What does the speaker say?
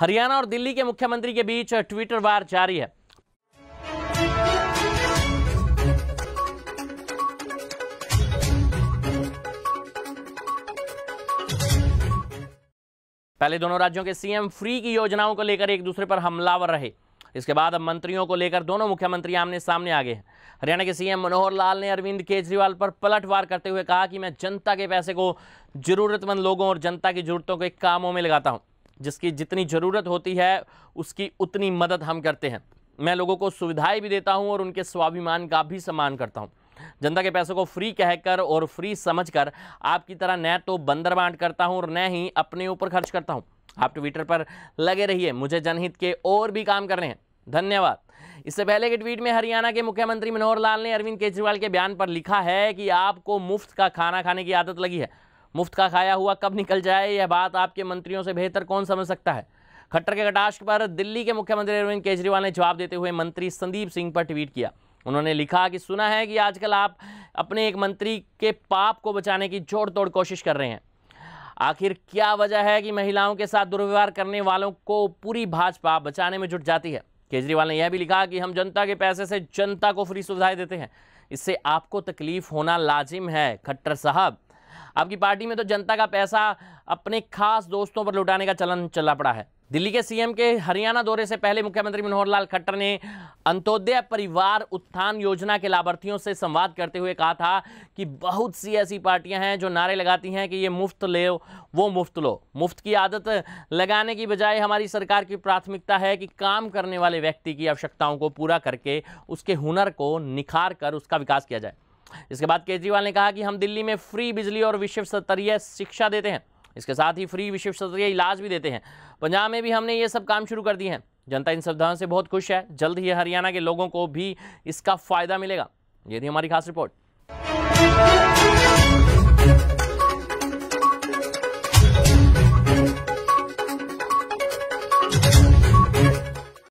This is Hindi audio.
हरियाणा और दिल्ली के मुख्यमंत्री के बीच ट्विटर वार जारी है पहले दोनों राज्यों के सीएम फ्री की योजनाओं को लेकर एक दूसरे पर हमलावर रहे इसके बाद अब मंत्रियों को लेकर दोनों मुख्यमंत्री आमने सामने आ गए हैं हरियाणा के सीएम मनोहर लाल ने अरविंद केजरीवाल पर पलटवार करते हुए कहा कि मैं जनता के पैसे को जरूरतमंद लोगों और जनता की जरूरतों के कामों में लगाता हूं जिसकी जितनी ज़रूरत होती है उसकी उतनी मदद हम करते हैं मैं लोगों को सुविधाएं भी देता हूं और उनके स्वाभिमान का भी सम्मान करता हूं जनता के पैसों को फ्री कहकर और फ्री समझकर आपकी तरह न तो बंदर बांट करता हूं और न ही अपने ऊपर खर्च करता हूं आप ट्विटर पर लगे रहिए मुझे जनहित के और भी काम करने हैं धन्यवाद इससे पहले के ट्वीट में हरियाणा के मुख्यमंत्री मनोहर लाल ने अरविंद केजरीवाल के बयान पर लिखा है कि आपको मुफ्त का खाना खाने की आदत लगी है मुफ्त का खाया हुआ कब निकल जाए यह बात आपके मंत्रियों से बेहतर कौन समझ सकता है खट्टर के कटाश पर दिल्ली के मुख्यमंत्री अरविंद केजरीवाल ने जवाब देते हुए मंत्री संदीप सिंह पर ट्वीट किया उन्होंने लिखा कि सुना है कि आजकल आप अपने एक मंत्री के पाप को बचाने की जोड़ तोड़ कोशिश कर रहे हैं आखिर क्या वजह है कि महिलाओं के साथ दुर्व्यवहार करने वालों को पूरी भाजपा बचाने में जुट जाती है केजरीवाल ने यह भी लिखा कि हम जनता के पैसे से जनता को फ्री सुविधाएं देते हैं इससे आपको तकलीफ होना लाजिम है खट्टर साहब आपकी पार्टी में तो जनता का पैसा अपने खास दोस्तों पर लुटाने का चलन चला पड़ा है दिल्ली के सीएम के हरियाणा दौरे से पहले मुख्यमंत्री मनोहर लाल खट्टर ने अंत्योदय परिवार उत्थान योजना के लाभार्थियों से संवाद करते हुए कहा था कि बहुत सी ऐसी पार्टियां हैं जो नारे लगाती हैं कि ये मुफ्त ले वो मुफ्त लो मुफ्त की आदत लगाने की बजाय हमारी सरकार की प्राथमिकता है कि काम करने वाले व्यक्ति की आवश्यकताओं को पूरा करके उसके हुनर को निखार कर उसका विकास किया जाए इसके बाद केजरीवाल ने कहा कि हम दिल्ली में फ्री बिजली और विश्व स्तरीय शिक्षा देते हैं इसके साथ ही फ्री विश्व स्तरीय इलाज भी देते हैं पंजाब में भी हमने ये सब काम शुरू कर दिए हैं जनता इन सुविधाओं से बहुत खुश है जल्द ही हरियाणा के लोगों को भी इसका फायदा मिलेगा ये थी हमारी खास रिपोर्ट